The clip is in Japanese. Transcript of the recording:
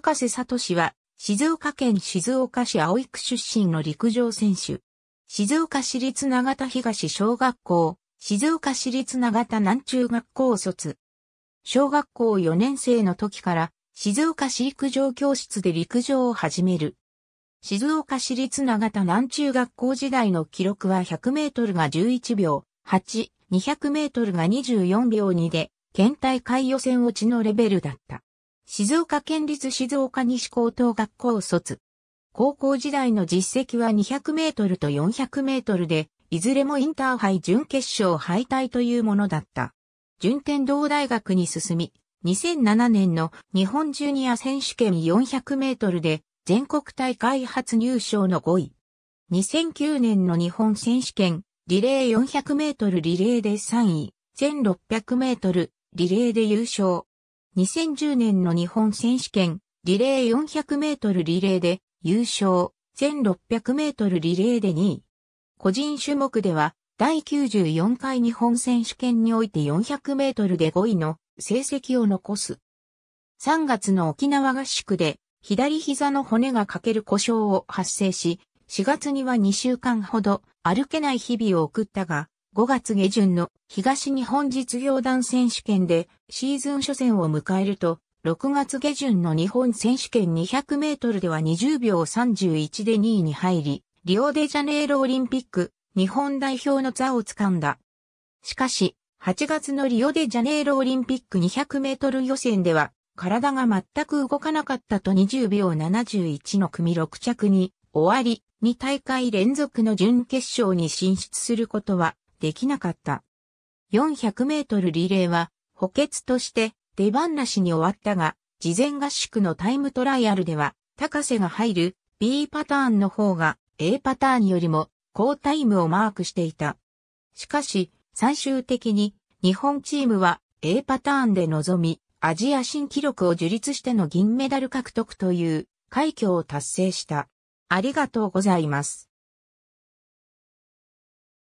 高瀬氏は、静岡県静岡市青区出身の陸上選手。静岡市立長田東小学校、静岡市立長田南中学校卒。小学校4年生の時から、静岡市陸上教室で陸上を始める。静岡市立長田南中学校時代の記録は100メートルが11秒8、200メートルが24秒2で、県大会予選落ちのレベルだった。静岡県立静岡西高等学校卒。高校時代の実績は200メートルと400メートルで、いずれもインターハイ準決勝敗退というものだった。順天堂大学に進み、2007年の日本ジュニア選手権400メートルで全国大会初入賞の5位。2009年の日本選手権リレー400メートルリレーで3位、1600メートルリレーで優勝。2010年の日本選手権、リレー400メートルリレーで優勝、1600メートルリレーで2位。個人種目では、第94回日本選手権において400メートルで5位の成績を残す。3月の沖縄合宿で左膝の骨が欠ける故障を発生し、4月には2週間ほど歩けない日々を送ったが、5月下旬の東日本実業団選手権でシーズン初戦を迎えると、6月下旬の日本選手権200メートルでは20秒31で2位に入り、リオデジャネイロオリンピック日本代表の座を掴んだ。しかし、8月のリオデジャネイロオリンピック200メートル予選では、体が全く動かなかったと20秒71の組6着に終わり、2大会連続の準決勝に進出することはできなかった。400メートルリレーは補欠として出番なしに終わったが、事前合宿のタイムトライアルでは、高瀬が入る B パターンの方が A パターンよりも高タイムをマークしていた。しかし、最終的に日本チームは A パターンで臨み、アジア新記録を樹立しての銀メダル獲得という快挙を達成した。ありがとうございます。